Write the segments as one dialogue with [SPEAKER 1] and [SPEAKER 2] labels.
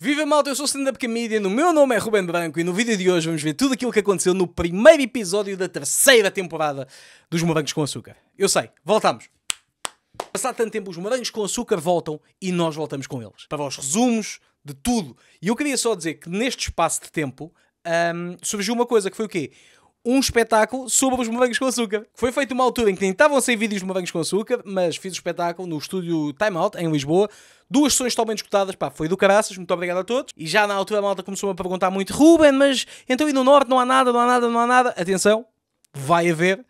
[SPEAKER 1] Viva malta, eu sou o Stand Up Comedian, o meu nome é Ruben Branco e no vídeo de hoje vamos ver tudo aquilo que aconteceu no primeiro episódio da terceira temporada dos Morangos com Açúcar. Eu sei, voltamos. Passado tanto tempo, os Morangos com Açúcar voltam e nós voltamos com eles. Para os resumos de tudo. E eu queria só dizer que neste espaço de tempo um, surgiu uma coisa que foi o quê? um espetáculo sobre os morangos com açúcar. Foi feito uma altura em que tentavam sair vídeos de morangos com açúcar, mas fiz o espetáculo no estúdio Time Out, em Lisboa. Duas sessões bem escutadas, pá, foi do caraças, muito obrigado a todos. E já na altura a malta começou a perguntar muito: Ruben, mas então e no Norte não há nada, não há nada, não há nada. Atenção, vai haver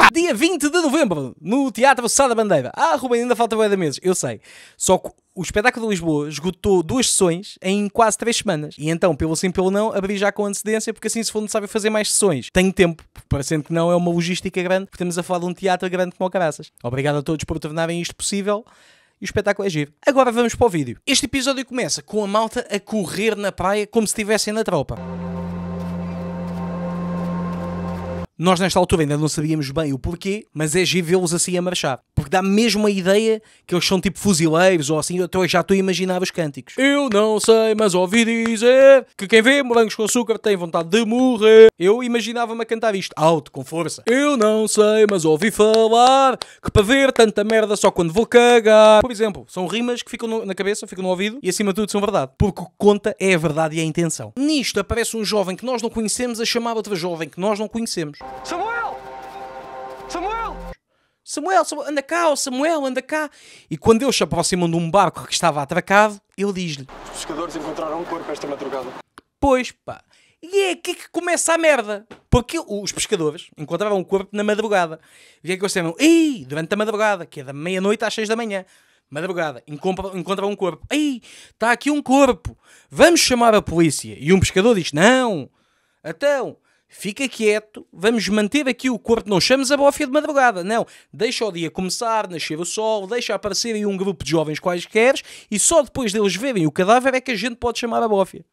[SPEAKER 1] Pá, dia 20 de novembro, no Teatro Sá da Bandeira. Ah, Rubem, ainda falta boia de meses. Eu sei. Só que o espetáculo de Lisboa esgotou duas sessões em quase três semanas. E então, pelo sim, pelo não, abri já com antecedência, porque assim, se for necessário fazer mais sessões, tenho tempo. Parecendo que não é uma logística grande, porque estamos a falar de um teatro grande como o Caraças. Obrigado a todos por tornarem isto possível e o espetáculo é giro. Agora vamos para o vídeo. Este episódio começa com a malta a correr na praia como se estivessem na tropa. Nós, nesta altura, ainda não sabíamos bem o porquê, mas é giro vê-los assim a marchar. Porque dá mesmo a ideia que eles são tipo fuzileiros ou assim. Até já estou a imaginar os cânticos. Eu não sei, mas ouvi dizer que quem vê morangos com açúcar tem vontade de morrer. Eu imaginava-me a cantar isto alto, com força. Eu não sei, mas ouvi falar que para ver tanta merda só quando vou cagar. Por exemplo, são rimas que ficam no, na cabeça, ficam no ouvido e acima de tudo são verdade. Porque o que conta é a verdade e a intenção. Nisto aparece um jovem que nós não conhecemos a chamar outra jovem que nós não conhecemos. Samuel! Samuel! Samuel, anda cá, oh Samuel, anda cá. E quando eles se aproximam de um barco que estava atracado, ele diz-lhe: Os pescadores encontraram um corpo esta madrugada. Pois pá. E é aqui que começa a merda. Porque os pescadores encontraram um corpo na madrugada. E é que eles disseram: Ei, durante a madrugada, que é da meia-noite às seis da manhã. Madrugada, encontram um corpo. Ei, está aqui um corpo. Vamos chamar a polícia. E um pescador diz: Não, então, fica quieto, vamos manter aqui o corpo, não chames a bófia de madrugada, não. Deixa o dia começar, nascer o sol, deixa aparecer aí um grupo de jovens quaisquer e só depois deles verem o cadáver é que a gente pode chamar a bófia.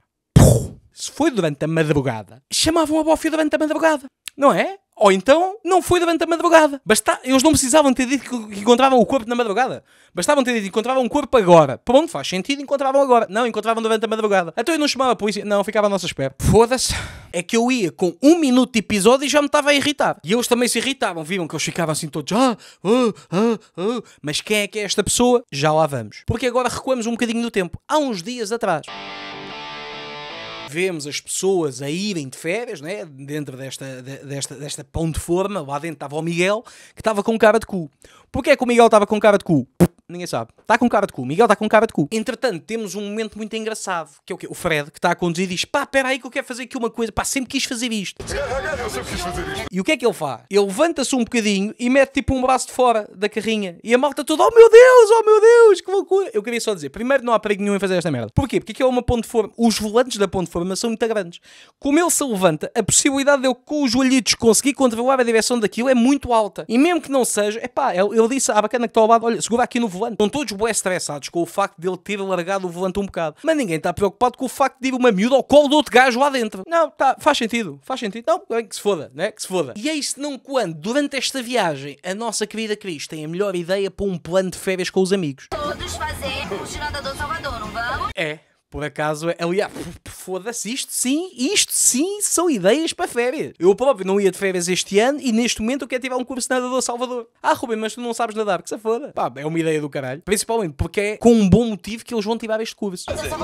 [SPEAKER 1] Se foi durante a madrugada, chamavam a bófia durante a madrugada, não é? Ou então não foi durante a madrugada. Basta... Eles não precisavam ter dito que encontravam o corpo na madrugada. Bastavam ter dito que encontravam um corpo agora. Pronto, faz sentido, encontravam agora. Não, encontravam durante a madrugada. Então eu não chamava a polícia. Não, ficava à nossa espera. Foda-se. É que eu ia com um minuto de episódio e já me estava a irritar. E eles também se irritavam. Viram que eles ficavam assim todos. Ah, ah, ah, ah. Mas quem é que é esta pessoa? Já lá vamos. Porque agora recuamos um bocadinho do tempo. Há uns dias atrás vemos as pessoas a irem de férias, né? dentro desta, desta, desta pão de forma, lá dentro estava o Miguel, que estava com cara de cu. Porquê é que o Miguel estava com cara de cu? ninguém sabe. Está com cara de cu. Miguel está com cara de cu. Entretanto, temos um momento muito engraçado, que é o quê? O Fred, que está a conduzir e diz, pá, espera aí que eu quero fazer aqui uma coisa. Pá, sempre quis fazer isto. Eu sempre quis fazer isto. E o que é que ele faz? Ele levanta-se um bocadinho e mete tipo um braço de fora da carrinha. E a malta toda, oh meu Deus, oh meu Deus, que loucura. Eu queria só dizer, primeiro não há perigo nenhum em fazer esta merda. Porquê? Porque aqui é uma ponte de forma. Os volantes da ponte de forma são muito grandes. Como ele se levanta, a possibilidade de eu com os joelhitos conseguir controlar a direção daquilo é muito alta. E mesmo que não seja, é pá, ele, ele disse à ah, bacana que está ao lado, olha, segura aqui no volante volante. Estão todos bem estressados com o facto de ele ter largado o volante um bocado. Mas ninguém está preocupado com o facto de ir uma miúda ao colo do outro gajo lá dentro. Não, tá, faz sentido, faz sentido. Não, que se foda, né? Que se foda. E é isso não quando, durante esta viagem, a nossa querida Cris tem a melhor ideia para um plano de férias com os amigos. Todos fazer o Salvador, não vamos? É. Por acaso, é, aliás, ah, foda-se, isto sim, isto sim são ideias para férias. Eu próprio não ia de férias este ano e neste momento eu quero tirar um curso de nadador Salvador. Ah, Rubem, mas tu não sabes nadar, que se foda. Pá, é uma ideia do caralho. Principalmente porque é com um bom motivo que eles vão tirar este curso. Mas, é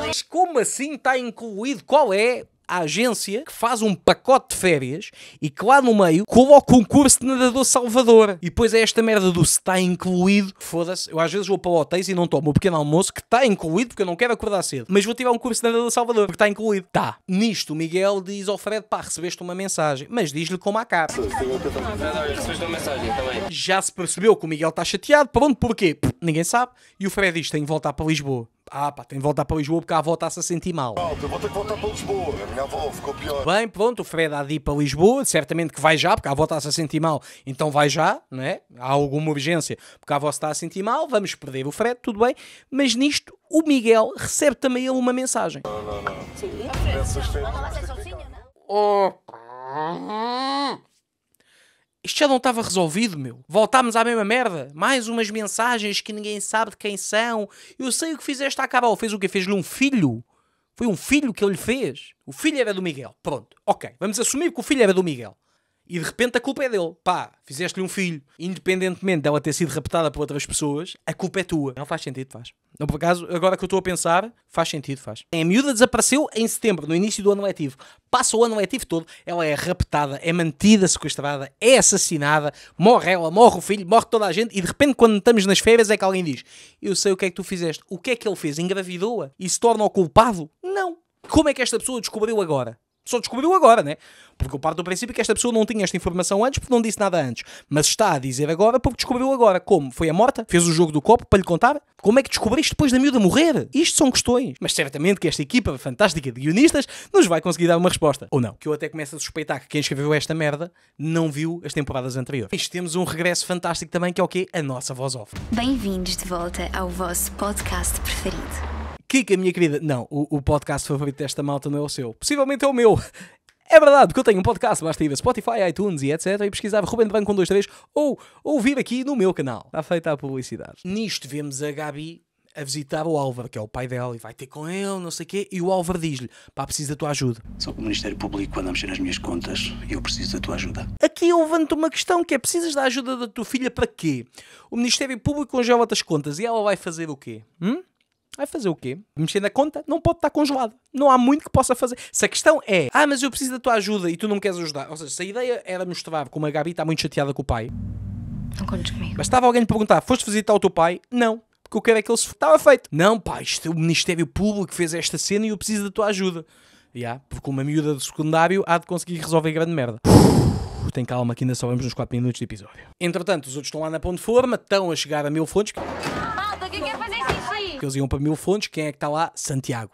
[SPEAKER 1] mas como assim está incluído? Qual é? a agência que faz um pacote de férias e que lá no meio coloca um curso de nadador salvador. E depois é esta merda do se está incluído. Foda-se, eu às vezes vou para hotéis e não tomo o pequeno almoço que está incluído porque eu não quero acordar cedo. Mas vou tirar um curso de nadador salvador porque está incluído. Tá. Nisto o Miguel diz ao Fred, pá, recebeste uma mensagem. Mas diz-lhe como a cá Já se percebeu que o Miguel está chateado. Pronto, porquê? Pff, ninguém sabe. E o Fred diz, tem que voltar para Lisboa. Ah, pá, tem de voltar para Lisboa porque a avó está-se a sentir mal. Eu vou ter que voltar para Lisboa. A minha avó ficou pior. Bem, pronto, o Fred há de ir para Lisboa, certamente que vai já, porque a avó está-se a sentir mal. Então vai já, não é? Há alguma urgência porque a avó está a sentir mal, vamos perder o Fred, tudo bem. Mas nisto, o Miguel recebe também ele uma mensagem. Não, não, não. Sim, Pensas ter... É Opa! Isto já não estava resolvido, meu. Voltámos à mesma merda. Mais umas mensagens que ninguém sabe de quem são. Eu sei o que fizeste à Carol. Fez o quê? Fez-lhe um filho? Foi um filho que ele fez? O filho era do Miguel. Pronto. Ok. Vamos assumir que o filho era do Miguel e de repente a culpa é dele. Pá, fizeste-lhe um filho. Independentemente dela ter sido raptada por outras pessoas, a culpa é tua. Não faz sentido, faz. Não, por acaso, agora que eu estou a pensar, faz sentido, faz. É, a miúda desapareceu em setembro, no início do ano letivo. Passa o ano letivo todo, ela é raptada, é mantida sequestrada, é assassinada, morre ela, morre o filho, morre toda a gente e de repente quando estamos nas férias é que alguém diz eu sei o que é que tu fizeste. O que é que ele fez? Engravidou-a? E se torna o culpado? Não. Como é que esta pessoa descobriu agora? Só descobriu agora, né? Porque eu parto do princípio que esta pessoa não tinha esta informação antes porque não disse nada antes. Mas está a dizer agora porque descobriu agora. Como? Foi a morta? Fez o jogo do copo para lhe contar? Como é que descobriste depois da miúda morrer? Isto são questões. Mas certamente que esta equipa fantástica de guionistas nos vai conseguir dar uma resposta. Ou não. Que eu até começo a suspeitar que quem escreveu esta merda não viu as temporadas anteriores. Mas temos um regresso fantástico também que é o quê? A nossa voz off. Bem-vindos de volta ao vosso podcast preferido. Kika, minha querida, não, o, o podcast favorito desta malta não é o seu. Possivelmente é o meu. É verdade, porque eu tenho um podcast, basta ir a Spotify, iTunes e etc. e pesquisar Ruben de Branco 123 ou ouvir aqui no meu canal. Está feita a publicidade. Nisto vemos a Gabi a visitar o Álvaro, que é o pai dela, e vai ter com ele, não sei o quê, e o Álvaro diz-lhe, pá, preciso da tua ajuda. Só que o Ministério Público anda a mexer nas minhas contas e eu preciso da tua ajuda. Aqui eu levanto uma questão que é, precisas da ajuda da tua filha para quê? O Ministério Público congela-te as contas e ela vai fazer o quê? Hum? Vai fazer o quê? Mexer na conta não pode estar congelado. Não há muito que possa fazer. Se a questão é, ah, mas eu preciso da tua ajuda e tu não me queres ajudar. Ou seja, se a ideia era mostrar como a Gabi está muito chateada com o pai. Não contes comigo. estava alguém a perguntar, foste visitar o teu pai? Não. Porque o que é que ele se... Estava feito. Não, pá, isto é o Ministério Público fez esta cena e eu preciso da tua ajuda. Yeah, porque uma miúda do secundário há de conseguir resolver grande merda. tem calma, que ainda só vamos nos 4 minutos de episódio. Entretanto, os outros estão lá na ponte forma, estão a chegar a mil fontes. Malta, que é quer é fazer porque eles iam para Mil Fontes. Quem é que está lá? Santiago.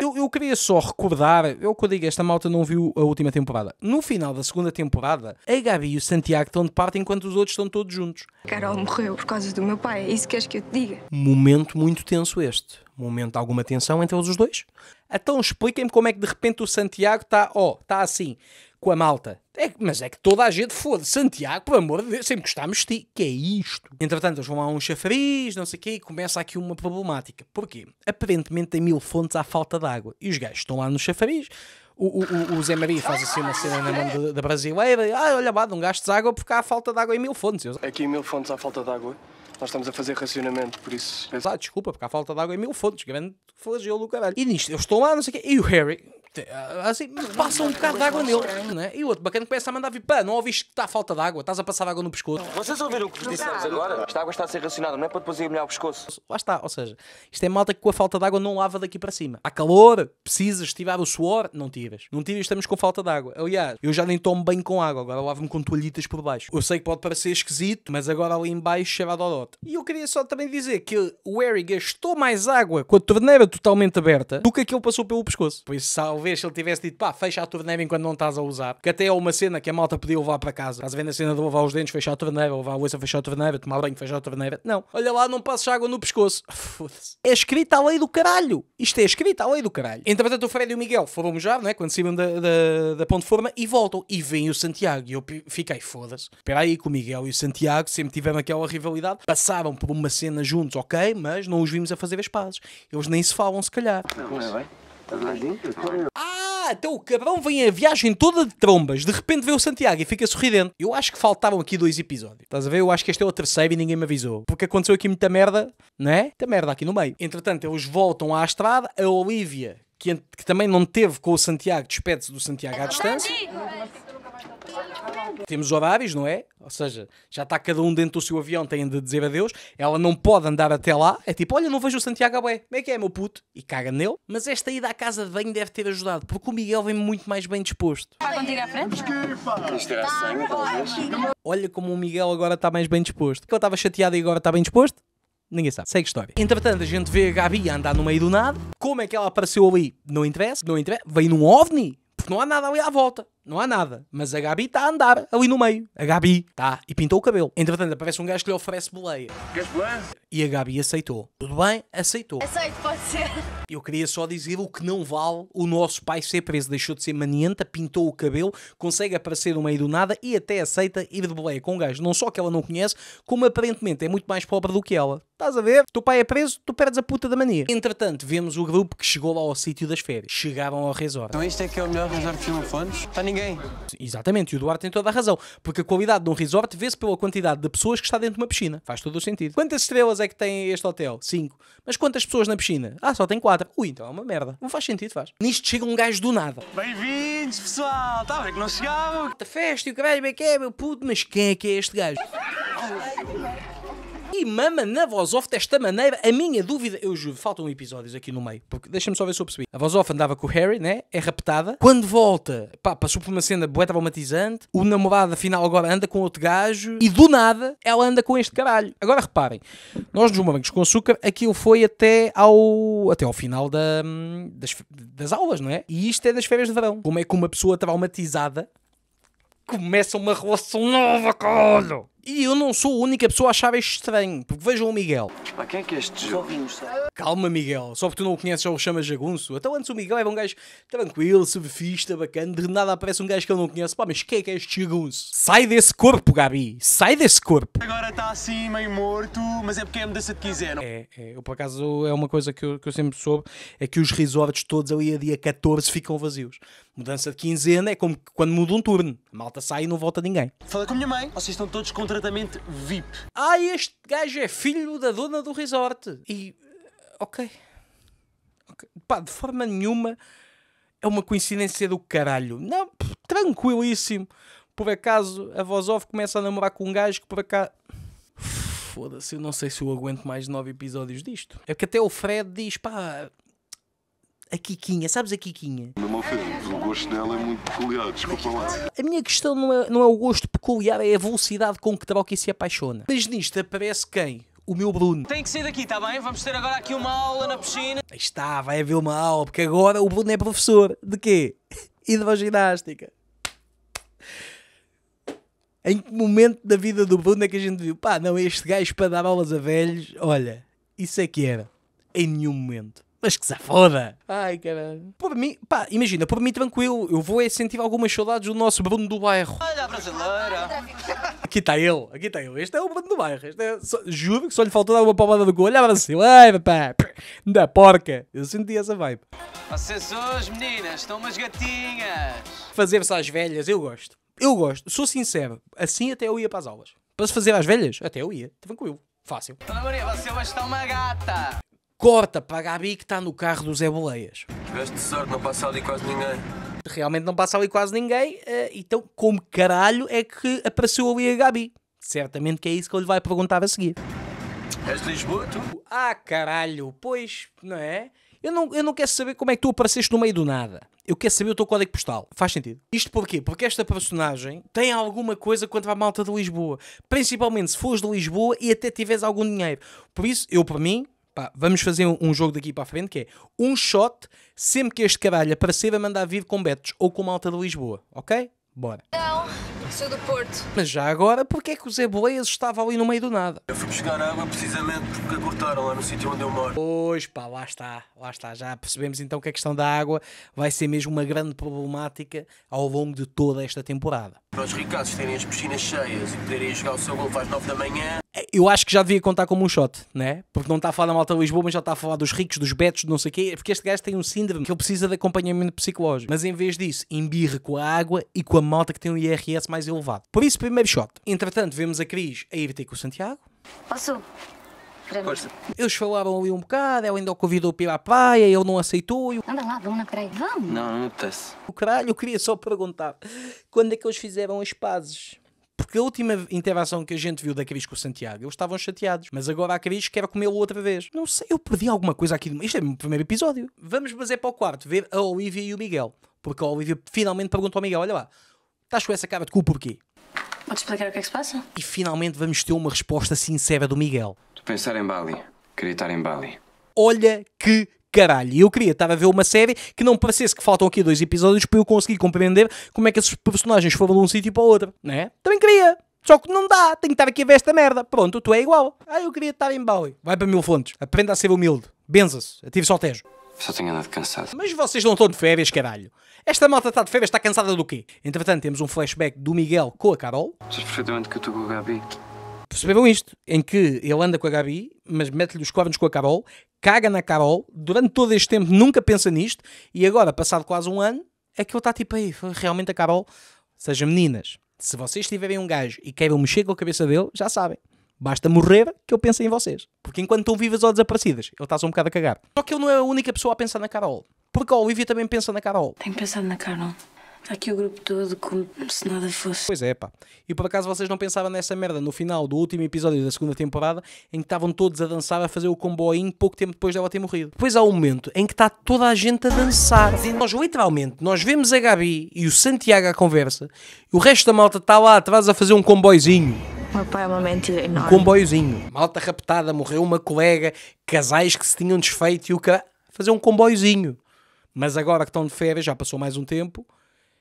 [SPEAKER 1] Eu, eu, queria só recordar, eu que eu digo, esta malta não viu a última temporada. No final da segunda temporada, a Gabi e o Santiago estão de parte enquanto os outros estão todos juntos. Carol morreu por causa do meu pai, é isso que queres que eu te diga? Momento muito tenso este. Momento de alguma tensão entre eles os dois. Então expliquem-me como é que de repente o Santiago está, ó, oh, está assim com a malta. É, mas é que toda a gente foda. Santiago, pelo amor de Deus, sempre gostámos de ti. Que é isto? Entretanto, eles vão a um chafariz, não sei o quê, e começa aqui uma problemática. Porquê? Aparentemente tem mil fontes à falta de água. E os gajos estão lá no chafariz. O, o, o Zé Maria faz assim uma cena na mão da brasileira. E, ah, olha lá, não gastes água porque há falta de água em mil fontes. Eu... Aqui em mil fontes há falta de água. Nós estamos a fazer racionamento, por isso. É ah, desculpa, porque há falta de água em mil fontes, grande flagelo do caralho. E nisto, eu estou lá, não sei o quê, e o Harry, ah, assim, passa um é bocado de água nele, né? E o outro bacana começa a mandar vir, pá, não ouviste que está a falta de água, estás a passar água no pescoço. Vocês ouviram o que dissemos agora? Esta água está a ser racionada, não é para depois ir molhar o pescoço. Lá está, ou seja, isto é malta que com a falta de água não lava daqui para cima. Há calor, precisas tirar o suor, não tiras. Não tiras, estamos com falta de água. Aliás, eu já nem tomo bem com água, agora lavo-me com toalhitas por baixo. Eu sei que pode parecer esquisito, mas agora ali em baixo cheira a Dote E eu queria só também dizer que o Harry gastou mais água com a torneira totalmente aberta do que aquele passou pelo pescoço. pois salve talvez se ele tivesse dito pá, fecha a torneira enquanto não estás a usar, que até é uma cena que a malta podia levar para casa. Estás a ver a cena de levar os dentes, fechar a torneira, levar a louça, fechar a torneira, tomar banho, fechar a torneira. Não, olha lá, não passes água no pescoço. Foda-se. É escrita a lei do caralho. Isto é escrita a lei do caralho. Entretanto, o Fred e o Miguel foram mojar, é quando saíram da, da, da ponte forma e voltam. E vem o Santiago. E eu fiquei, foda-se. Espera aí, que o Miguel e o Santiago sempre tiveram aquela rivalidade. Passaram por uma cena juntos, ok, mas não os vimos a fazer as pazes. Eles nem se falam, se calhar. Não, não é bem. Tá é? Ah, então o cabrão vem a viagem toda de trombas, de repente vê o Santiago e fica sorridente. Eu acho que faltavam aqui dois episódios. Estás a ver? Eu acho que este é o terceiro e ninguém me avisou. Porque aconteceu aqui muita merda, não é? Muita merda aqui no meio. Entretanto, eles voltam à estrada, a Olivia, que, que também não teve com o Santiago, despede-se do Santiago à então, distância. Claro. Temos horários, não é? Ou seja, já está cada um dentro do seu avião, tem de dizer adeus. Ela não pode andar até lá. É tipo, olha, não vejo o Santiago Abé. Como é que é, meu puto? E caga nele. Mas esta ida à casa de banho deve ter ajudado, porque o Miguel vem muito mais bem disposto. Vai frente? Isto Olha como o Miguel agora está mais bem disposto. Que eu estava chateado e agora está bem disposto? Ninguém sabe. Segue história. Entretanto, a gente vê a Gabi andar no meio do nada. Como é que ela apareceu ali? Não interessa, não interessa. Veio num ovni? Porque não há nada ali à volta não há nada. Mas a Gabi está a andar ali no meio. A Gabi está e pintou o cabelo. Entretanto, aparece um gajo que lhe oferece boleia. E a Gabi aceitou. Tudo bem? Aceitou. Aceito, pode ser. Eu queria só dizer o que não vale o nosso pai ser preso. Deixou de ser manienta, pintou o cabelo, consegue aparecer no meio do nada e até aceita ir de boleia com um gajo. Não só que ela não conhece, como aparentemente é muito mais pobre do que ela. Estás a ver? Teu pai é preso, tu perdes a puta da mania. Entretanto, vemos o grupo que chegou lá ao sítio das férias. Chegaram ao resort. Então isto é que é o melhor resort de Filmofones? Está ninguém ninguém. Exatamente, e o Duarte tem toda a razão, porque a qualidade de um resort vê-se pela quantidade de pessoas que está dentro de uma piscina. Faz todo o sentido. Quantas estrelas é que tem este hotel? Cinco. Mas quantas pessoas na piscina? Ah, só tem quatro. Ui, então é uma merda. Não faz sentido, faz. Nisto chega um gajo do nada. Bem-vindos, pessoal! Estava tá que não chegavam. Festa e o caralho, bem é que é, meu puto, mas quem é que é este gajo? e mama na voz off desta maneira. A minha dúvida, eu juro, faltam episódios aqui no meio, porque deixa-me só ver se eu percebi. A voz off andava com o Harry, né? É raptada. Quando volta, pá, passou por uma cena bué traumatizante. O namorado, afinal, agora anda com outro gajo e do nada ela anda com este caralho. Agora reparem, nós nos Mamangos com Açúcar, aquilo foi até ao, até ao final da, das, das aulas, não é? E isto é das férias de verão. Como é que uma pessoa traumatizada começa uma relação nova, caralho? E eu não sou a única pessoa a achar isto estranho, porque vejam o Miguel. Mas quem é que é este Jagunço? Calma, Miguel, só porque tu não o conheces ou o chamas Jagunço. Até então, antes o Miguel era é um gajo tranquilo, surfista, bacana, de nada aparece um gajo que eu não conheço. Pá, mas quem é que é este Jagunço? Sai desse corpo, Gabi, sai desse corpo. Agora está assim, meio morto, mas é porque é a mudança de quinzena. É, é, eu por acaso é uma coisa que eu, que eu sempre soube, é que os resorts todos ali a dia 14 ficam vazios. Mudança de quinzena é como quando muda um turno, a malta sai e não volta ninguém. fala com a minha mãe, vocês estão todos contra tratamento VIP. Ah, este gajo é filho da dona do resort. E. Eh, ok. okay. Pá, de forma nenhuma é uma coincidência do caralho. Não, tranquilíssimo. Por acaso a voz off começa a namorar com um gajo que por acaso. Foda-se, eu não sei se eu aguento mais nove episódios disto. É que até o Fred diz: pá, a Kiquinha, sabes a Kiquinha? Não me o gosto dela é muito peculiar, desculpa lá. A minha questão não é, não é o gosto peculiar, é a velocidade com que troca e se apaixona. Mas nisto aparece quem? O meu Bruno. Tem que sair daqui, está bem? Vamos ter agora aqui uma aula na piscina. Aí está, vai haver uma aula, porque agora o Bruno é professor. De quê? Hidroginástica. Em que momento da vida do Bruno é que a gente viu? Pá, não, este gajo para dar aulas a velhos, olha, isso é que era. Em nenhum momento. Mas que se foda! Ai, caralho. Por mim, pá, imagina, por mim tranquilo, eu vou é sentir algumas saudades do nosso Bruno do Bairro. Olha a brasileira! Aqui está ele, aqui está ele. Este é o Bruno do Bairro. Este é, só, juro que só lhe faltou dar uma palmada do gol Olha a brasileira, pá! Da porca! Eu senti essa vibe. Vocês hoje, meninas, estão umas gatinhas! Fazer-se às velhas, eu gosto. Eu gosto, sou sincero, assim até eu ia para as aulas. Para se fazer às velhas, até eu ia, tranquilo, fácil. Dona Maria, você hoje está uma gata! corta para a Gabi que está no carro do Zé Boleias. Tiveste sorte, não passa ali quase ninguém. Realmente não passa ali quase ninguém, eh, então como caralho é que apareceu ali a Gabi? Certamente que é isso que ele vai perguntar a seguir. És de Lisboa, tu? Ah, caralho, pois, não é? Eu não, eu não quero saber como é que tu apareceste no meio do nada. Eu quero saber o teu código postal. Faz sentido. Isto porquê? Porque esta personagem tem alguma coisa contra a malta de Lisboa. Principalmente se fores de Lisboa e até tiveres algum dinheiro. Por isso, eu para mim, pá, vamos fazer um, jogo daqui para a frente que é um shot, sempre que este caralho aparecer a mandar vir com Betos ou com Malta de Lisboa, ok? Bora. Não, sou do Porto. Mas já agora, porquê é que o Zé Boleias estava ali no meio do nada? Eu fui buscar água precisamente porque a cortaram lá no sítio onde eu moro. Pois pá, lá está, lá está. Já percebemos então que a questão da água vai ser mesmo uma grande problemática ao longo de toda esta temporada. Para os ricaços terem as piscinas cheias e poderem jogar o seu golfe às 9 da manhã... É, eu acho que já devia contar como um shot, né? Porque não está a falar da malta de Lisboa, mas já está a falar dos ricos, dos betos, não sei o quê. É porque este gajo tem um síndrome que ele precisa de acompanhamento psicológico. Mas em vez disso, embirre com a água e com a malta que tem um IRS mais elevado. Por isso, primeiro shot. Entretanto, vemos a Cris a ir ter com o Santiago. Posso? Eles falaram ali um bocado, ela ainda o convidou para ir à praia, ele não aceitou. Anda lá, vamos na praia, vamos. Não, não me apetece. O caralho, eu queria só perguntar, quando é que eles fizeram as pazes? Porque a última interação que a gente viu da Cris com o Santiago, eles estavam chateados. Mas agora a Cris quer comê-lo outra vez. Não sei, eu perdi alguma coisa aqui. Isto é o primeiro episódio. Vamos fazer para o quarto, ver a Olivia e o Miguel. Porque a Olivia finalmente perguntou ao Miguel: olha lá, estás com essa cara de cu porquê? Vou-te explicar o que é que se passa? E finalmente vamos ter uma resposta sincera do Miguel. Tu pensar em Bali, queria estar em Bali. Olha que caralho. E eu queria estar a ver uma série que não parecesse que faltam aqui dois episódios para eu conseguir compreender como é que esses personagens foram de um sítio para o outro, né? Também queria. Só que não dá, tenho que estar aqui a ver esta merda. Pronto, tu é igual. Ah, eu queria estar em Bowie. Vai para mil fontes, aprenda a ser humilde. Benza-se, ative só tejo. Só tenho andado cansado. Mas vocês não estão de férias, caralho. Esta malta está de férias, está cansada do quê? Entretanto, temos um flashback do Miguel com a Carol. Sabes perfeitamente que eu estou com o Gabi perceberam isto? Em que ele anda com a Gabi, mas mete-lhe os cornos com a Carol, caga na Carol, durante todo este tempo nunca pensa nisto, e agora, passado quase um ano, é que ele está tipo aí, realmente a Carol. sejam seja, meninas, se vocês tiverem um gajo e queiram mexer com a cabeça dele, já sabem. Basta morrer que eu pense em vocês. Porque enquanto estão vivas ou desaparecidas, ele está só um bocado a cagar. Só que ele não é a única pessoa a pensar na Carol. Porque a Olivia também pensa na Carol. Tenho pensado na Carol. Está aqui o grupo todo como se nada fosse. Pois é, pá. E por acaso vocês não pensavam nessa merda no final do último episódio da segunda temporada em que estavam todos a dançar, a fazer o comboinho pouco tempo depois dela ter morrido. Depois há um momento em que está toda a gente a dançar. E nós literalmente, nós vemos a Gabi e o Santiago à conversa e o resto da malta está lá atrás a fazer um comboizinho. Meu pai é uma mentira enorme. Um comboiozinho. Malta raptada, morreu uma colega, casais que se tinham desfeito e o cara. Fazer um comboiozinho. Mas agora que estão de férias, já passou mais um tempo,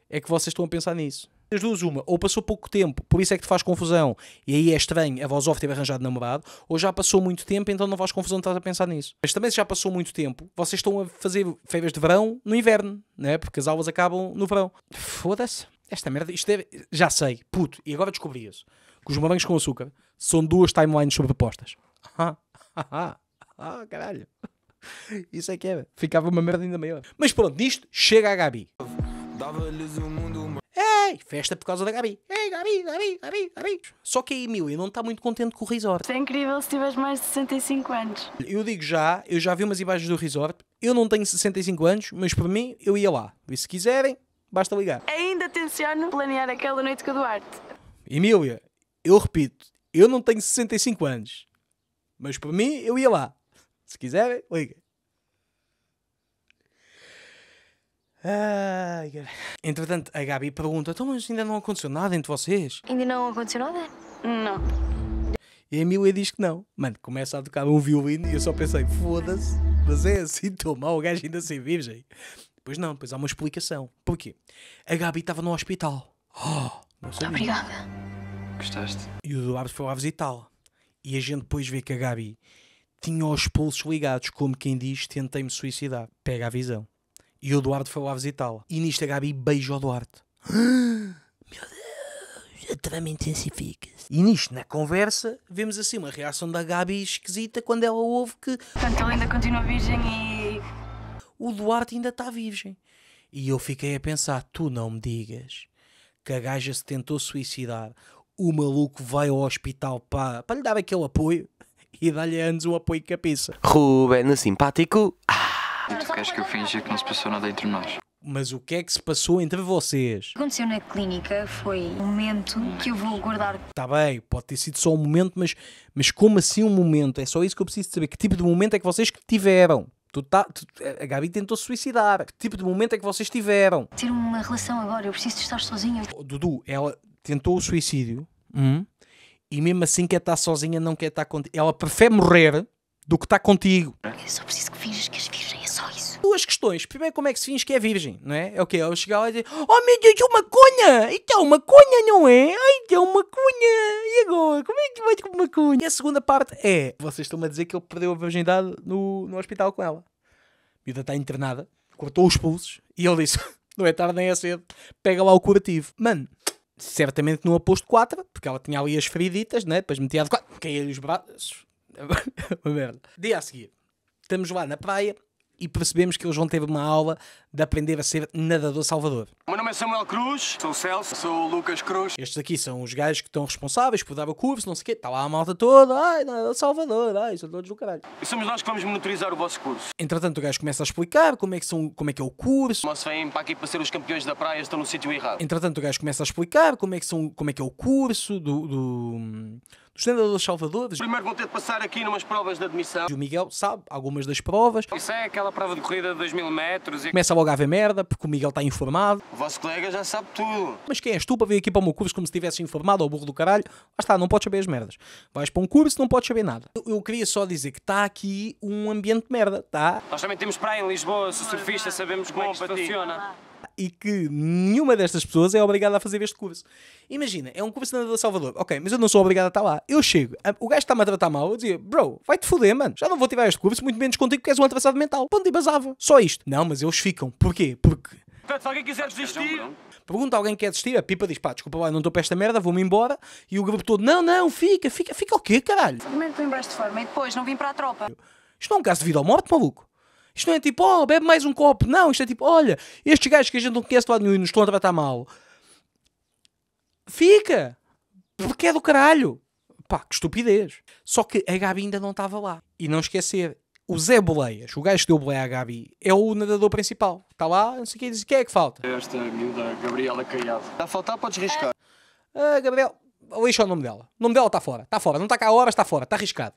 [SPEAKER 1] é que vocês estão a pensar nisso. As duas, uma, ou passou pouco tempo, por isso é que te faz confusão, e aí é estranho a voz off ter arranjado namorado, ou já passou muito tempo, então não faz confusão, estás a pensar nisso. Mas também se já passou muito tempo, vocês estão a fazer férias de verão no inverno, né? Porque as aulas acabam no verão. Foda-se, esta merda, isto deve... já sei, puto, e agora descobri isso. Que os morangos com açúcar são duas timelines sobrepostas. Ah, ah, ah, caralho. Isso é que era, é. ficava uma merda ainda maior. Mas pronto, nisto chega a Gabi. Dava-lhes o mundo. Ei, festa por causa da Gabi. Ei, Gabi, Gabi, Gabi, Gabi. Só que a Emília não está muito contente com o resort. É incrível se tiveres mais de 65 anos. Eu digo já, eu já vi umas imagens do resort. Eu não tenho 65 anos, mas para mim eu ia lá. E se quiserem, basta ligar. Ainda tenciono planear aquela noite com o Duarte. Emília, eu repito, eu não tenho 65 anos, mas para mim eu ia lá. Se quiserem, liga. Ai, cara. Entretanto, a Gabi pergunta: então, mas ainda não aconteceu nada entre vocês? Ainda não aconteceu nada? Não. E a Emília diz que não. Mano, começa a tocar um violino e eu só pensei: foda-se, mas é assim tão mal, o gajo ainda sem virgem. Pois não, pois há uma explicação. Porquê? A Gabi estava no hospital. Oh, não sabia. Obrigada. Gostaste? E o Eduardo foi lá visitá-la. E a gente depois vê que a Gabi tinha os pulsos ligados, como quem diz, tentei-me suicidar. Pega a visão. E o Duarte foi lá visitá-la. E nisto a Gabi beija o Duarte. Meu Deus, também intensifica-se. E nisto, na conversa, vemos assim uma reação da Gabi esquisita quando ela ouve que. Portanto, ela ainda continua virgem e. O Duarte ainda está virgem. E eu fiquei a pensar: tu não me digas que a gaja se tentou suicidar, o maluco vai ao hospital para, para lhe dar aquele apoio e dá-lhe antes o apoio cabeça. Ruben, simpático. Assim, ah. E tu queres que eu finja que não se passou nada entre nós? Mas o que é que se passou entre vocês? O que aconteceu na clínica foi um momento que eu vou guardar. Está bem, pode ter sido só um momento, mas, mas como assim um momento? É só isso que eu preciso saber. Que tipo de momento é que vocês tiveram? Tu tá, tu, a Gabi tentou suicidar. Que tipo de momento é que vocês tiveram? Ter uma relação agora, eu preciso de estar sozinha. Oh, Dudu, ela tentou o suicídio hum, e mesmo assim quer estar sozinha, não quer estar contigo. Ela prefere morrer do que está contigo. Eu só preciso que finges que és virgem, é só isso. Duas questões. Primeiro, como é que se finge que é virgem, não é? É o quê? Eu é chegar lá e dizer, oh meu Deus, é uma é Então, cunha não é? Ai, é uma cunha E agora? Como é que vais com uma E a segunda parte é, vocês estão-me a dizer que ele perdeu a virgindade no, no hospital com ela. A miúda está internada, cortou os pulsos e ele disse, não é tarde nem é cedo, pega lá o curativo. Mano, certamente não aposto 4, porque ela tinha ali as feriditas, né? Depois metia de 4, caía-lhe os braços uma merda. Dia a seguir, estamos lá na praia e percebemos que o João teve uma aula de aprender a ser nadador salvador. O meu nome é Samuel Cruz, sou o Celso, sou o Lucas Cruz. Estes aqui são os gajos que estão responsáveis por dar o curso, não sei o quê. Está lá a malta toda, ai, nadador salvador, ai, são todos do caralho. E somos nós que vamos monitorizar o vosso curso. Entretanto, o gajo começa a explicar como é que, são, como é, que é o curso. Nós vêm para aqui para ser os campeões da praia, estão no sítio errado. Entretanto, o gajo começa a explicar como é que, são, como é, que é o curso do... do os nadadores salvadores. Primeiro vão ter de passar aqui numas provas de admissão. O Miguel sabe algumas das provas. Isso é aquela prova de corrida de mil metros. E... Começa logo a haver merda, porque o Miguel está informado. O vosso colega já sabe tudo. Mas quem és tu para vir aqui para o meu curso como se estivesse informado ao burro do caralho? Lá ah, está, não podes saber as merdas. Vais para um curso, não podes saber nada. Eu, eu queria só dizer que está aqui um ambiente de merda, tá? Nós também temos praia em Lisboa, se surfista sabemos como é que é isto funciona e que nenhuma destas pessoas é obrigada a fazer este curso. Imagina, é um curso de nadador Salvador. Ok, mas eu não sou obrigado a estar lá. Eu chego, o gajo está-me a tratar mal, eu dizia, bro, vai-te foder, mano. Já não vou tirar este curso, muito menos contigo que és um atrasado mental. Ponto e basava. Só isto. Não, mas eles ficam. Porquê? Porque... Portanto, se alguém quiser desistir... Então, pergunta a alguém que quer desistir, a pipa diz, pá, desculpa lá, não estou para esta merda, vou-me embora. E o grupo todo, não, não, fica, fica, fica o quê, caralho? Primeiro tu embraste de forma e depois não vim para a tropa. Isto não é um caso de vida ou morte, maluco. Isto não é tipo, oh, bebe mais um copo. Não, isto é tipo, olha, estes gajos que a gente não conhece de lado nenhum e nos estão a tratar mal. Fica! Porque é do caralho. Pá, que estupidez. Só que a Gabi ainda não estava lá. E não esquecer, o Zé Boleias, o gajo que deu boleia à Gabi, é o nadador principal. Está lá, não sei o que, diz, quem é que falta? Esta miúda, Gabriela Caiado. Está a faltar, podes riscar. Ah, Gabriel, lixa o nome dela. O nome dela está fora. Está fora. Não está cá a hora, está fora. Está arriscado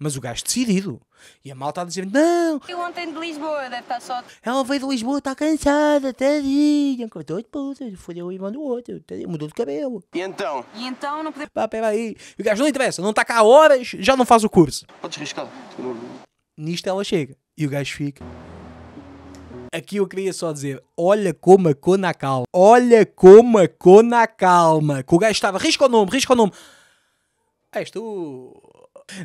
[SPEAKER 1] mas o gajo decidido. E a malta a dizer: Não! Eu ontem de Lisboa, deve estar só. Ela veio de Lisboa, está cansada, tadinha, cortou de putas, fodeu o irmão do outro, tadinha, mudou de cabelo. E então? E então não podemos. Pá, peraí. O gajo não interessa, não está cá horas, já não faz o curso. Podes riscar. Nisto ela chega e o gajo fica. Aqui eu queria só dizer: olha como a cona calma. Olha como a cona calma. Que o gajo estava, risca o nome, risca o nome. Ah, és tu.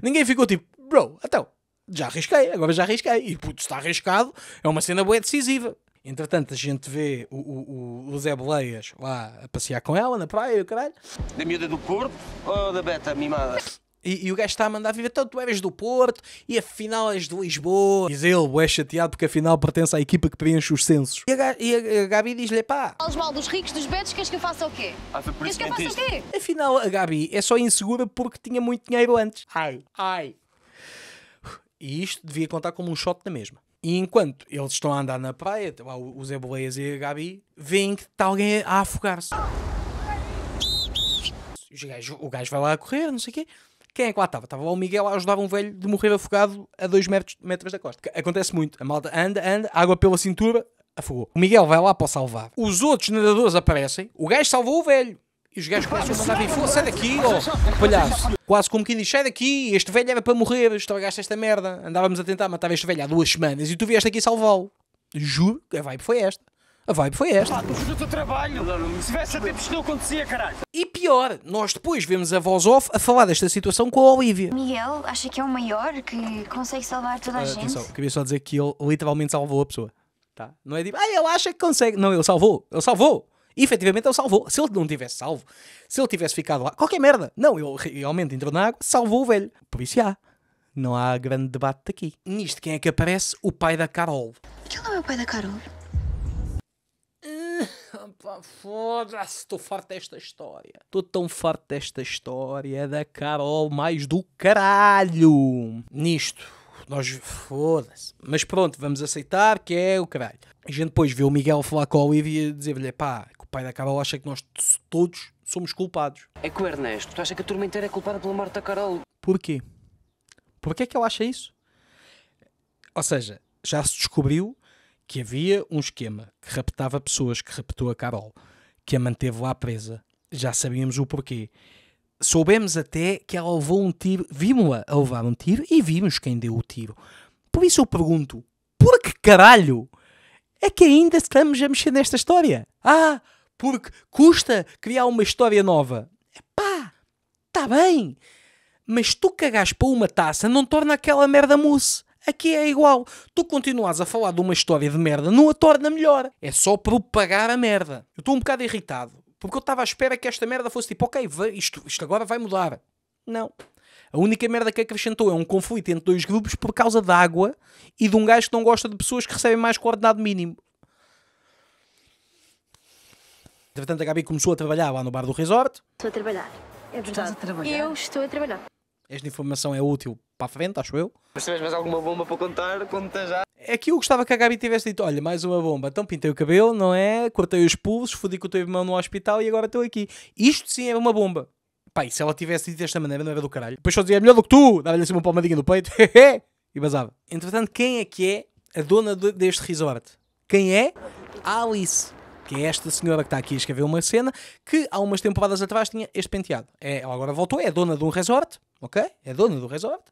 [SPEAKER 1] Ninguém ficou tipo, bro, então, já arrisquei, agora já arrisquei. E puto, está arriscado, é uma cena boa decisiva. Entretanto, a gente vê o, o, o Zé Boleias lá a passear com ela na praia, o caralho. Da miúda do corpo ou da beta mimada? E, e, o gajo está a mandar viver, então tu és do Porto e afinal és de Lisboa. Diz ele, é chateado porque afinal pertence à equipa que preenche os censos. E a, e a, a Gabi diz-lhe, pá... Falas mal dos ricos, dos betos, queres que eu faça o quê? Ah, queres que eu faça o quê? Afinal, a Gabi é só insegura porque tinha muito dinheiro antes. Ai, ai. E isto devia contar como um shot na mesma. E enquanto eles estão a andar na praia, tá, o Zé Boleias e a Gabi, veem que está alguém a afogar-se. O o gajo vai lá a correr, não sei o quê quem é que lá estava? Estava o Miguel a ajudar um velho de morrer afogado a 2 metros, metros da costa. Acontece muito. A malta anda, anda, água pela cintura, afogou. O Miguel vai lá para o salvar. Os outros nadadores aparecem. O gajo salvou o velho. E os gajos começam a mandar vir, sai daqui, oh, palhaço. Quase como quem diz, sai daqui, este velho era para morrer, estragaste esta merda. Andávamos a tentar matar este velho há duas semanas e tu vieste aqui salvá-lo. Juro, a vibe foi esta. A vibe foi esta. Pá, tu teu trabalho. Se tivesse a tempo isto não acontecia, caralho. E pior, nós depois vemos a voz off a falar desta situação com a Olivia. Miguel acha que é o maior, que consegue salvar toda a uh, gente. Atenção, queria só dizer que ele literalmente salvou a pessoa. Tá? Não é tipo, ah, ele acha que consegue. Não, ele salvou, ele salvou. E, efetivamente ele salvou. Se ele não tivesse salvo, se ele tivesse ficado lá, qualquer merda. Não, ele realmente entrou na água, salvou o velho. Por isso há. Não há grande debate aqui. Nisto, quem é que aparece? O pai da Carol. Aquilo não é o pai da Carol? Foda-se, estou farto desta história. estou tão farto desta história da Carol mais do caralho. Nisto, nós. Foda-se. Mas pronto, vamos aceitar que é o caralho. A gente depois vê o Miguel falar com a Olivia e dizer-lhe: pá, que o pai da Carol acha que nós todos somos culpados. É que o Ernesto, tu acha que a turma inteira é culpada pela morte da Carol? Porquê? Porquê é que ele acha isso? Ou seja, já se descobriu que havia um esquema que raptava pessoas, que raptou a Carol, que a manteve lá presa. Já sabíamos o porquê. Soubemos até que ela levou um tiro, vimos a a levar um tiro e vimos quem deu o tiro. Por isso eu pergunto, por que caralho é que ainda estamos a mexer nesta história? Ah, porque custa criar uma história nova. Pá, tá bem, mas tu cagares para uma taça não torna aquela merda mousse. Aqui é igual. Tu continuas a falar de uma história de merda, não a torna melhor. É só propagar a merda. Eu estou um bocado irritado. Porque eu estava à espera que esta merda fosse tipo, ok, isto, isto agora vai mudar. Não. A única merda que acrescentou é um conflito entre dois grupos por causa de água e de um gajo que não gosta de pessoas que recebem mais coordenado mínimo. Entretanto, a Gabi começou a trabalhar lá no bar do resort. Estou a trabalhar. É verdade. Estás a trabalhar? Eu estou a trabalhar esta informação é útil para a frente, acho eu. Mas se mais alguma bomba para contar, conta já. É que eu gostava que a Gabi tivesse dito: olha, mais uma bomba. Então pintei o cabelo, não é? Cortei os pulsos, fodi com o teu irmão no hospital e agora estou aqui. Isto sim é uma bomba. pai se ela tivesse dito desta maneira, não era do caralho. Depois só dizia: é melhor do que tu! Dava-lhe assim uma palmadinha no peito e basava. Entretanto, quem é que é a dona deste resort? Quem é? Alice que é esta senhora que está aqui a escrever uma cena que há umas temporadas atrás tinha este penteado. É, ela agora voltou, é dona de um resort, ok? É dona do resort.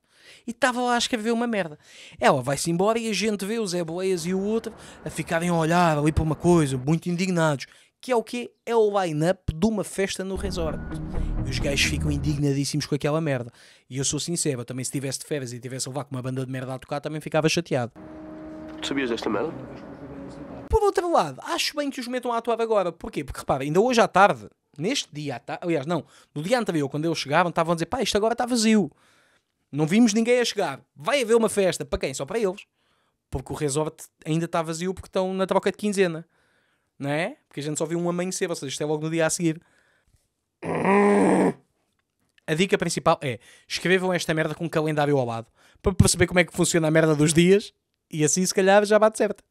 [SPEAKER 1] E estava lá a escrever uma merda. Ela vai-se embora e a gente vê o Zé Boeias e o outro a ficarem a olhar ali para uma coisa, muito indignados. Que é o quê? É o line-up de uma festa no resort. E os gajos ficam indignadíssimos com aquela merda. E eu sou sincero, eu também se tivesse de férias e tivesse a levar com uma banda de merda a tocar, também ficava chateado. Tu sabias desta merda? Por outro lado, acho bem que os metam a atuar agora. Porquê? Porque repara, ainda hoje à tarde, neste dia à tarde, aliás, não, no dia anterior, quando eles chegaram, estavam a dizer: pá, isto agora está vazio. Não vimos ninguém a chegar. Vai haver uma festa. Para quem? Só para eles. Porque o resort ainda está vazio porque estão na troca de quinzena. Não é? Porque a gente só viu um amanhecer, ou seja, isto é logo no dia a seguir. A dica principal é escrevam esta merda com um calendário ao lado para perceber como é que funciona a merda dos dias e assim se calhar já bate certo.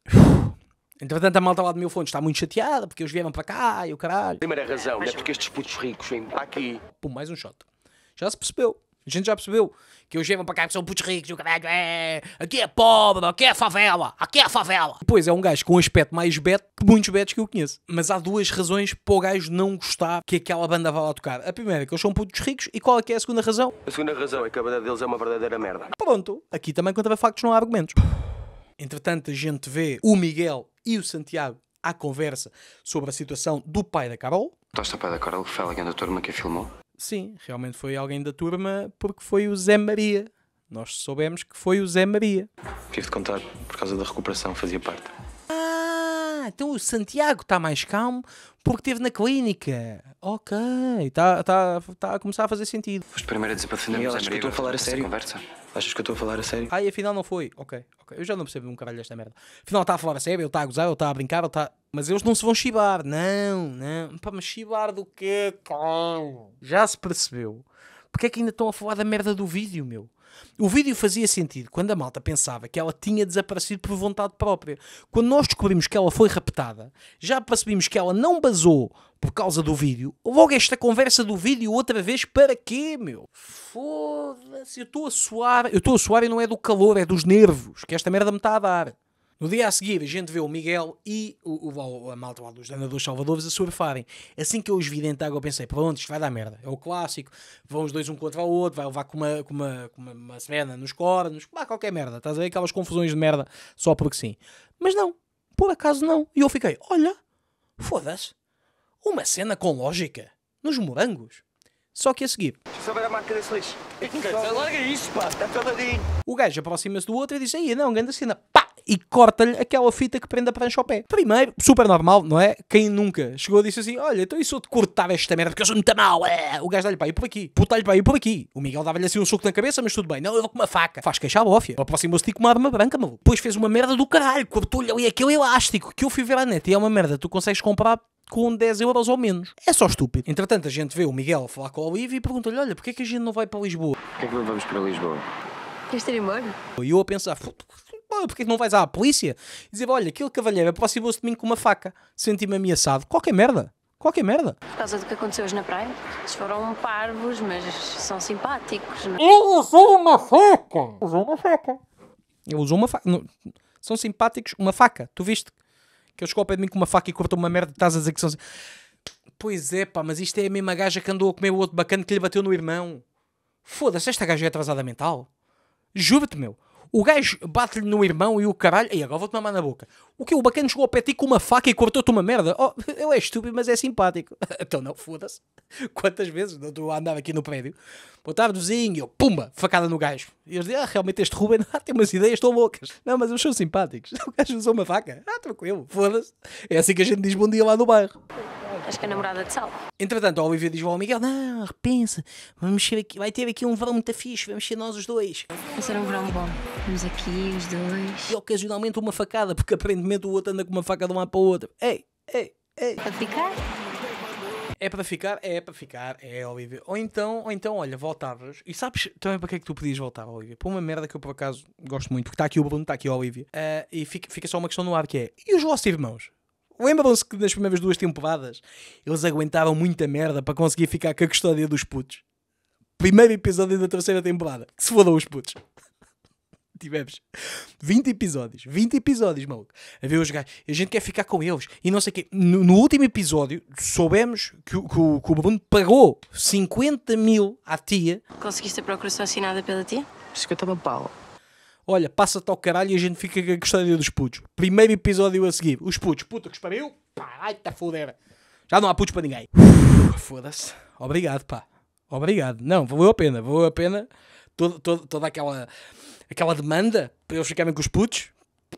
[SPEAKER 1] Entretanto, a malta lá do meu fundo está muito chateada porque eles vieram para cá e o caralho. Primeira razão, é, é porque estes putos ricos vêm para aqui. Pum, mais um shot. Já se percebeu. A gente já percebeu que eles vêm para cá que são putos ricos e o caralho é. Aqui é pobre, aqui é favela, aqui é favela. Pois é, um gajo com um aspecto mais beto que muitos betos que eu conheço. Mas há duas razões para o gajo não gostar que aquela banda vá lá tocar. A primeira é que eles são putos ricos e qual é que é a segunda razão? A segunda razão é que a banda deles é uma verdadeira merda. Pronto, aqui também contra factos não há argumentos. Entretanto, a gente vê o Miguel e o Santiago à conversa sobre a situação do pai da Carol. Tosta pai da Carol, foi alguém da turma que a filmou? Sim, realmente foi alguém da turma porque foi o Zé Maria. Nós soubemos que foi o Zé Maria. Tive de contar por causa da recuperação, fazia parte. Ah, então o Santiago está mais calmo porque esteve na clínica. Ok, está tá, tá a começar a fazer sentido. Foste primeiro a dizer para defender Miguel, é achas que eu estou a falar a sério? Conversa. Achas que eu estou a falar a sério? Ah, e afinal não foi. Ok, ok. Eu já não percebo um caralho desta merda. Afinal está a falar a sério, ele está a gozar, ele está a brincar, ele está... Mas eles não se vão chibar. Não, não. Pá, mas chibar do quê? Já se percebeu. Porque é que ainda estão a falar da merda do vídeo, meu? O vídeo fazia sentido quando a malta pensava que ela tinha desaparecido por vontade própria. Quando nós descobrimos que ela foi raptada, já percebemos que ela não basou por causa do vídeo. Logo esta conversa do vídeo outra vez, para quê, meu? Foda-se, eu estou a suar. Eu estou a suar e não é do calor, é dos nervos que esta merda me está a dar. No dia a seguir, a gente vê o Miguel e o, o, a malta lá dos andadores salvadores a surfarem. Assim que eu os vi dentro da água, pensei: pronto, isto vai dar merda. É o clássico. Vão os dois um contra o outro, vai levar com uma, com uma, com uma, uma serena nos cornos, ah, qualquer merda. Estás a ver aquelas confusões de merda só porque sim. Mas não, por acaso não. E eu fiquei: olha, foda-se. Uma cena com lógica. Nos morangos. Só que a seguir. desse lixo. Larga isso, pá, está O gajo aproxima-se do outro e diz: aí, não, grande cena. Pá! e corta-lhe aquela fita que prende a prancha ao pé. Primeiro, super normal, não é? Quem nunca chegou e disse assim: Olha, então isso eu te cortar esta merda porque eu sou muito mal É. O gajo dá-lhe para ir por aqui, puta-lhe para ir por aqui. O Miguel dava-lhe assim um soco na cabeça, mas tudo bem, não, eu vou com uma faca. Faz queixar a bófia. Aproximou-se de com uma arma branca, maluco. Depois fez uma merda do caralho, cortou-lhe ali aquele elástico que eu fui ver à net e é uma merda, tu consegues comprar com 10 euros ou menos. É só estúpido. Entretanto, a gente vê o Miguel falar com o Olivia e pergunta-lhe: Olha, porquê é que a gente não vai para Lisboa? Porquê é que não vamos para Lisboa? Queres ter embora? E eu a pensar, porque não vais à polícia? E dizer, olha, aquele cavalheiro aproximou-se de mim com uma faca, senti-me ameaçado. Qualquer merda. Qualquer merda. Por causa do que aconteceu hoje na praia. Eles foram parvos, mas são simpáticos. Não? É? Ele usou uma faca. Usou uma faca. Ele usou uma faca. São simpáticos, uma faca. Tu viste que ele chegou ao de mim com uma faca e cortou uma merda. Estás a dizer que são. Pois é, pá, mas isto é a mesma gaja que andou a comer o outro bacana que lhe bateu no irmão. Foda-se, esta gaja é atrasada mental. Juro-te, meu. O gajo bate-lhe no irmão e o caralho. E agora vou-te mamar na boca. O que? O bacana chegou ao pé ti com uma faca e cortou-te uma merda. Oh, eu é estúpido, mas é simpático. então não, foda-se. Quantas vezes não estou a andar aqui no prédio? Boa tarde, Eu, pumba, facada no gajo. E eles dizem, ah, realmente este Ruben ah, tem umas ideias tão loucas. Não, mas eles são simpáticos. O gajo usou uma faca. Ah, tranquilo, foda-se. É assim que a gente diz bom dia lá no bairro acho que é namorada de Sal. Entretanto, a Olivia diz ao Miguel: Não, repensa, vamos ter aqui, vai ter aqui um verão muito fixe, vamos ser nós os dois. Vai ser um verão bom. Vamos aqui, os dois. E ocasionalmente uma facada, porque aparentemente o outro anda com uma faca de um lado para o outro. Ei, ei, ei. Para ficar? É para ficar, é para ficar, é Olivia. Ou então, ou então, olha, voltavas. E sabes também para que é que tu podias voltar, Olivia? Para uma merda que eu por acaso gosto muito, porque está aqui o Bruno, está aqui a Olivia. Uh, e fica, fica só uma questão no ar que é: e os vossos irmãos? Lembram-se que nas primeiras duas temporadas eles aguentavam muita merda para conseguir ficar com a custódia dos putos. Primeiro episódio da terceira temporada. Que se foram os putos. Tivemos 20 episódios. 20 episódios, maluco. A ver os gajos. A gente quer ficar com eles. E não sei o quê. No, no, último episódio, soubemos que, o- que o, que o Bruno pagou 50 mil à tia Conseguiste a procuração assinada pela tia? Por isso que eu estava pau. Olha, passa-te ao caralho e a gente fica com a custódia dos putos. Primeiro episódio a seguir. Os putos, puta que pariu, pá, ai, tá foder. Já não há putos para ninguém. Foda-se. Obrigado, pá. Obrigado. Não, valeu a pena, valeu a pena. Todo, todo, toda aquela, aquela demanda para eles ficarem com os putos.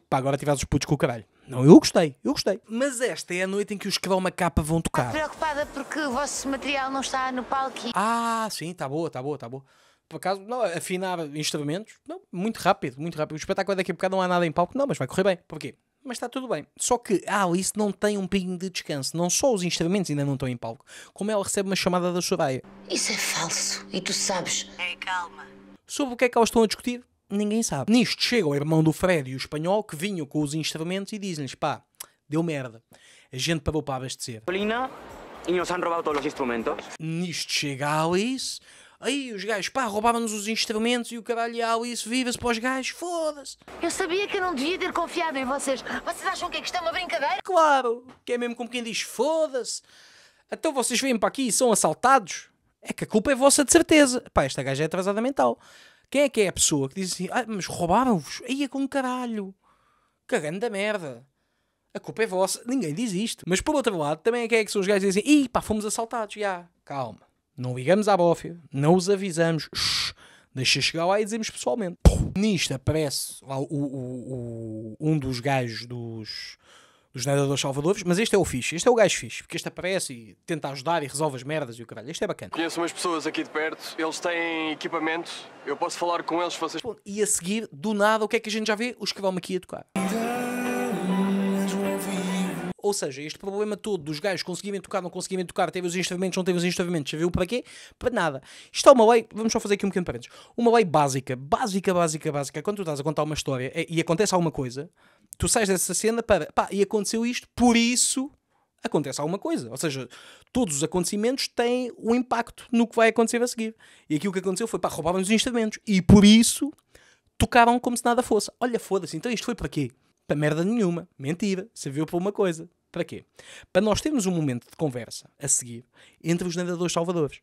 [SPEAKER 1] Pá, agora tivesse os putos com o caralho. Não, eu gostei, eu gostei. Mas esta é a noite em que os que uma Capa vão tocar. Tá preocupada porque o vosso material não está no palco. Ah, sim, tá boa, tá boa, tá boa por acaso, não, afinar instrumentos, não, muito rápido, muito rápido. O espetáculo é daqui a bocado, não há nada em palco, não, mas vai correr bem. Porquê? Mas está tudo bem. Só que a ah, Alice não tem um pingo de descanso. Não só os instrumentos ainda não estão em palco, como ela recebe uma chamada da Soraya. Isso é falso, e tu sabes. É, calma. Sobre o que é que elas estão a discutir, ninguém sabe. Nisto chega o irmão do Fred e o espanhol que vinham com os instrumentos e dizem-lhes: pá, deu merda. A gente parou para abastecer. Polina, e nos han roubado todos os instrumentos. Nisto chega a Alice Aí os gajos, pá, roubavam-nos os instrumentos e o caralho, e isso Alice viva-se para os gajos, foda-se. Eu sabia que eu não devia ter confiado em vocês. Vocês acham que é que isto é uma brincadeira? Claro, que é mesmo como quem diz, foda-se. Então vocês vêm para aqui e são assaltados? É que a culpa é vossa de certeza. Pá, esta gaja é atrasada mental. Quem é que é a pessoa que diz assim, ah, mas roubaram-vos? Aí é com caralho. Cagando da merda. A culpa é vossa. Ninguém diz isto. Mas por outro lado, também é que é que são os gajos que dizem, ih pá, fomos assaltados, já. Calma. Não ligamos à bófia, não os avisamos. deixa chegar lá e dizemos pessoalmente. Nisto aparece lá, o, o, o, um dos gajos dos, dos nadadores salvadores, mas este é o fixe, este é o gajo fixe, porque este aparece e tenta ajudar e resolve as merdas e o caralho. Este é bacana. Conheço umas pessoas aqui de perto, eles têm equipamento, eu posso falar com eles, vocês... E a seguir, do nada, o que é que a gente já vê? Os que vão aqui a tocar. Ou seja, este problema todo dos gajos conseguirem tocar, não conseguirem tocar, teve os instrumentos, não teve os instrumentos, já viu para quê? Para nada. Isto é uma lei, vamos só fazer aqui um pequeno parênteses. Uma lei básica, básica, básica, básica. Quando tu estás a contar uma história é, e acontece alguma coisa, tu sais dessa cena para, pá, e aconteceu isto, por isso acontece alguma coisa. Ou seja, todos os acontecimentos têm um impacto no que vai acontecer a seguir. E aquilo que aconteceu foi, pá, roubaram os instrumentos. E por isso tocaram como se nada fosse. Olha, foda-se, então isto foi para quê? Para merda nenhuma. Mentira. Serviu para uma coisa. Para quê? Para nós termos um momento de conversa a seguir entre os nadadores salvadores.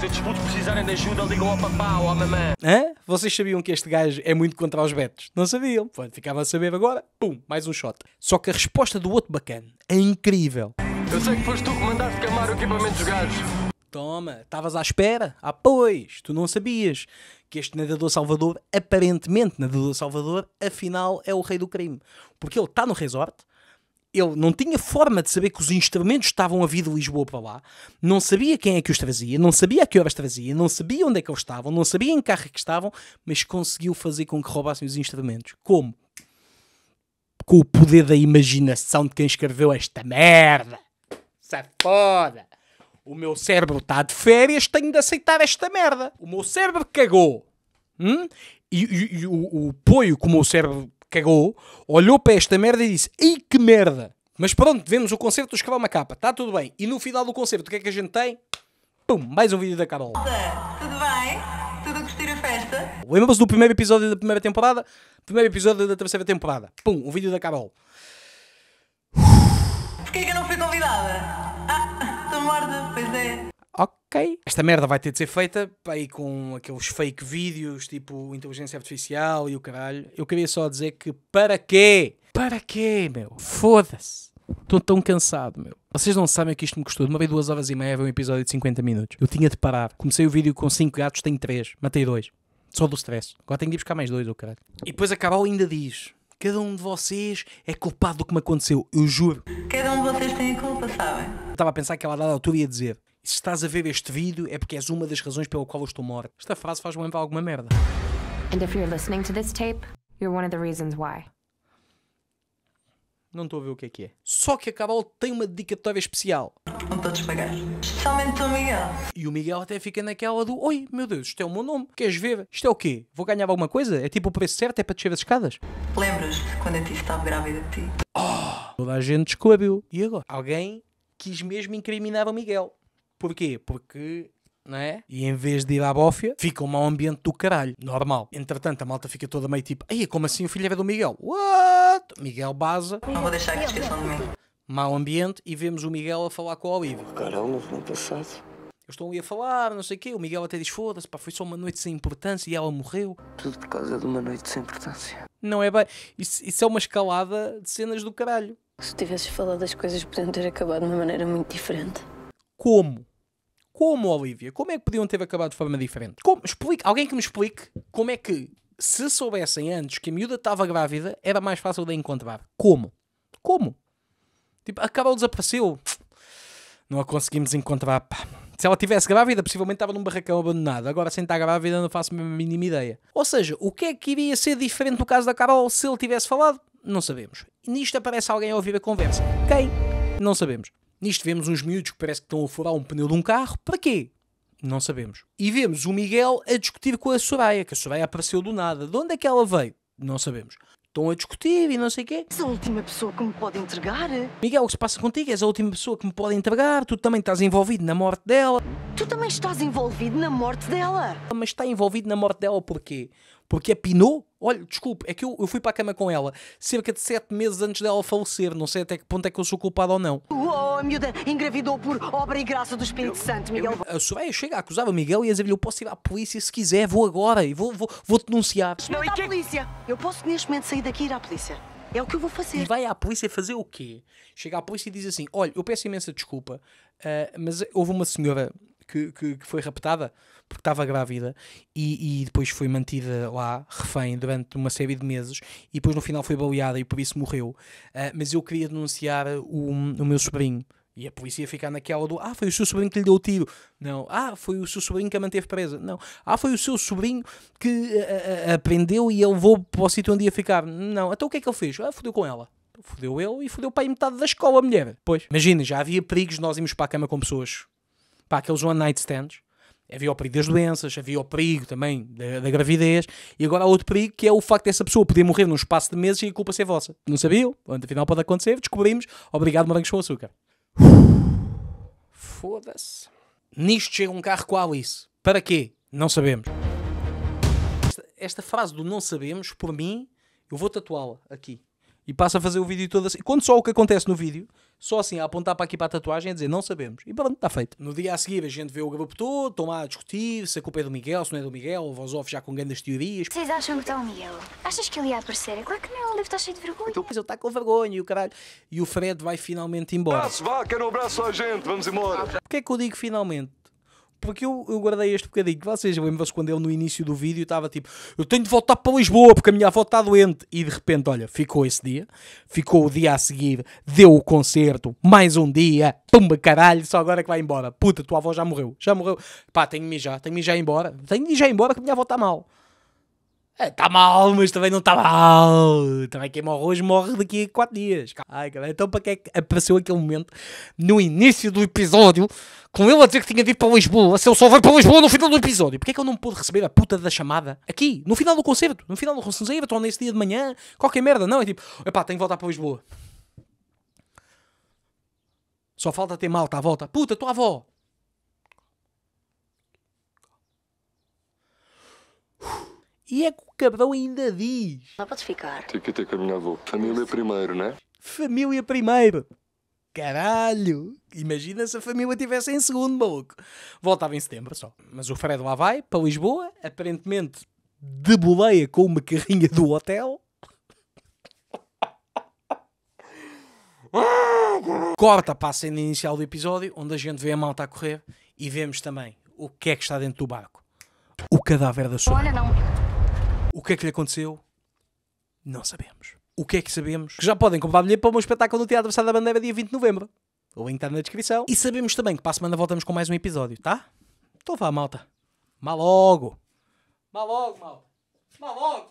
[SPEAKER 1] Se estes putos precisarem de ajuda, ligam ao papá ou à mamãe. Hã? Vocês sabiam que este gajo é muito contra os betos? Não sabiam? ficava a saber agora. Pum, mais um shot. Só que a resposta do outro bacana é incrível. Eu sei que foste tu que mandaste camar o equipamento dos gajos. Toma, estavas à espera? Ah, pois, tu não sabias que este nadador Salvador, aparentemente nadador Salvador, afinal é o rei do crime. Porque ele está no resort, ele não tinha forma de saber que os instrumentos estavam a vir de Lisboa para lá, não sabia quem é que os trazia, não sabia a que horas trazia, não sabia onde é que eles estavam, não sabia em que carro é que estavam, mas conseguiu fazer com que roubassem os instrumentos. Como? Com o poder da imaginação de quem escreveu esta merda. Sai é foda! O meu cérebro está de férias, tenho de aceitar esta merda. O meu cérebro cagou. Hum? E, e, e o, o poio que o meu cérebro cagou olhou para esta merda e disse: Ei, que merda! Mas pronto, vemos o concerto dos uma Capa, está tudo bem. E no final do concerto, o que é que a gente tem? Pum, mais um vídeo da Carol. Tudo bem? Tudo a curtir a festa? Lembra-se do primeiro episódio da primeira temporada? Primeiro episódio da terceira temporada. Pum, um vídeo da Carol. Porquê que eu não fui convidada? Ah, estou morta ok. Esta merda vai ter de ser feita aí com aqueles fake vídeos tipo inteligência artificial e o caralho. Eu queria só dizer que para quê? Para quê, meu? Foda-se. Estou tão cansado, meu. Vocês não sabem o que isto me custou. vez duas horas e meia a um episódio de 50 minutos. Eu tinha de parar. Comecei o vídeo com cinco gatos, tenho três. Matei dois. Só do stress. Agora tenho de ir buscar mais dois, o caralho. E depois a Carol ainda diz: Cada um de vocês é culpado do que me aconteceu. Eu juro. Cada um de vocês tem a culpa, sabem? Estava a pensar que ela, a dada altura, ia dizer: se estás a ver este vídeo é porque és uma das razões pela qual eu estou morto. Esta frase faz lembrar alguma merda. E se estás listening to this tape, you're one of the reasons why. Não estou a ver o que é que é. Só que a Cabal tem uma dedicatória especial. Não estou a despagar. Especialmente o Miguel. E o Miguel até fica naquela do Oi, meu Deus, isto é o meu nome. Queres ver? Isto é o quê? Vou ganhar alguma coisa? É tipo o preço certo? É para descer as escadas? Lembras-te quando eu estava grávida de ti? Oh, toda a gente descobriu. E agora? Alguém quis mesmo incriminar o Miguel. Porquê? Porque é? E em vez de ir à bófia, fica um mau ambiente do caralho. Normal. Entretanto, a malta fica toda meio tipo, ei, como assim o filho era é do Miguel? What? Miguel Baza. Não vou deixar que esqueçam de mim. Mau ambiente e vemos o Miguel a falar com a Olivia. Caralho, no é passado. Eles estão ali a falar, não sei o quê. O Miguel até diz, foda-se, pá, foi só uma noite sem importância e ela morreu. Tudo por causa de uma noite sem importância. Não é bem... Isso, isso é uma escalada de cenas do caralho. Se tivesses falado as coisas, podiam ter acabado de uma maneira muito diferente. Como? Como, Olivia? Como é que podiam ter acabado de forma diferente? Como? Explique, alguém que me explique como é que, se soubessem antes que a miúda estava grávida, era mais fácil de encontrar. Como? Como? Tipo, a Carol desapareceu. Não a conseguimos encontrar. Pá. Se ela tivesse grávida, possivelmente estava num barracão abandonado. Agora, sem estar grávida, não faço a mínima ideia. Ou seja, o que é que iria ser diferente no caso da Carol se ele tivesse falado? Não sabemos. nisto aparece alguém a ouvir a conversa. Quem? Não sabemos. Nisto vemos uns miúdos que parece que estão a furar um pneu de um carro. Para quê? Não sabemos. E vemos o Miguel a discutir com a Soraya, que a Soraya apareceu do nada. De onde é que ela veio? Não sabemos. Estão a discutir e não sei o quê. És a última pessoa que me pode entregar. Miguel, o que se passa contigo? És a última pessoa que me pode entregar. Tu também estás envolvido na morte dela. Tu também estás envolvido na morte dela. Mas está envolvido na morte dela porquê? porque apinou. Olha, desculpe, é que eu, eu fui para a cama com ela cerca de sete meses antes dela falecer. Não sei até que ponto é que eu sou culpado ou não. Oh, a miúda engravidou por obra e graça do Espírito eu, Santo, Miguel. Eu, a Soraya é, chega, acusar o Miguel e a dizer-lhe: Eu posso ir à polícia se quiser, vou agora e vou, vou, vou denunciar. Não, e que... à é polícia. Eu posso neste momento sair daqui e ir à polícia. É o que eu vou fazer. E vai à polícia fazer o quê? Chega à polícia e diz assim: Olha, eu peço imensa desculpa, uh, mas houve uma senhora que, que, que foi raptada porque estava grávida e, e, depois foi mantida lá, refém, durante uma série de meses e depois no final foi baleada e por isso morreu. Uh, mas eu queria denunciar o, o meu sobrinho. E a polícia ficar naquela do Ah, foi o seu sobrinho que lhe deu o tiro. Não. Ah, foi o seu sobrinho que a manteve presa. Não. Ah, foi o seu sobrinho que aprendeu e ele vou para o sítio onde ia ficar. Não. Então o que é que ele fez? Ah, fodeu com ela. Então fodeu ele e fodeu para aí metade da escola, mulher. Pois. Imagina, já havia perigos nós irmos para a cama com pessoas. Para aqueles one night stands havia o perigo das doenças, havia o perigo também da, da, gravidez, e agora há outro perigo que é o facto dessa pessoa poder morrer num espaço de meses e a culpa ser vossa. Não sabiam? Afinal pode acontecer, descobrimos. Obrigado, morangos com açúcar. Foda-se. Nisto chega um carro com a Alice. Para quê? Não sabemos. Esta, esta frase do não sabemos, por mim, eu vou tatuá-la aqui. E passa a fazer o vídeo todo assim. E quando só o que acontece no vídeo, só assim, a apontar para aqui para a tatuagem e dizer não sabemos. E pronto, está feito. No dia a seguir a gente vê o gabapo todo, estão lá a discutir se a culpa é do Miguel, se não é do Miguel, o off já com grandes teorias. Vocês acham que está o Miguel? Achas que ele ia aparecer? É claro que não, ele deve estar cheio de vergonha. Então, ele está com vergonha e o caralho. E o Fred vai finalmente embora. Abraço vá, quero um abraço à gente, vamos embora. Porquê é que eu digo finalmente? porque eu, eu guardei este bocadinho que vocês lembram-se quando ele no início do vídeo estava tipo, eu tenho de voltar para Lisboa porque a minha avó está doente. E de repente, olha, ficou esse dia, ficou o dia a seguir, deu o concerto, mais um dia, pumba caralho, só agora é que vai embora. Puta, tua avó já morreu, já morreu. Pá, tenho de mijar, tenho de mijar embora, tenho de mijar embora que a minha avó está mal. Está é, mal, mas também não está mal. Também quem morre hoje morre daqui a 4 dias. Ai, então, para que é que apareceu aquele momento no início do episódio com ele a dizer que tinha de ir para Lisboa? Se ele só vai para Lisboa no final do episódio, porque é que eu não pude receber a puta da chamada aqui, no final do concerto, no final do concerto, ou nesse dia de manhã, qualquer merda? Não, é tipo, epá, tenho que voltar para Lisboa. Só falta ter malta à volta. Puta, tua avó. E é que o cabrão ainda diz. Não podes ficar. Tem que ter com a minha avó. Família primeiro, né? Família primeiro. Caralho! Imagina se a família estivesse em segundo, maluco. Voltava em setembro só. Mas o Fred lá vai, para Lisboa, aparentemente de boleia com uma carrinha do hotel. Corta para a cena inicial do episódio, onde a gente vê a malta a correr e vemos também o que é que está dentro do barco. O cadáver da sua. Olha, não. O que é que lhe aconteceu? Não sabemos. O que é que sabemos? Que já podem comprar bilhete para o meu espetáculo no Teatro Sá da Bandeira, dia 20 de novembro. O link está na descrição. E sabemos também que para a semana voltamos com mais um episódio, tá? Então vá, malta. Mal logo. Mal logo, malta. Mal logo.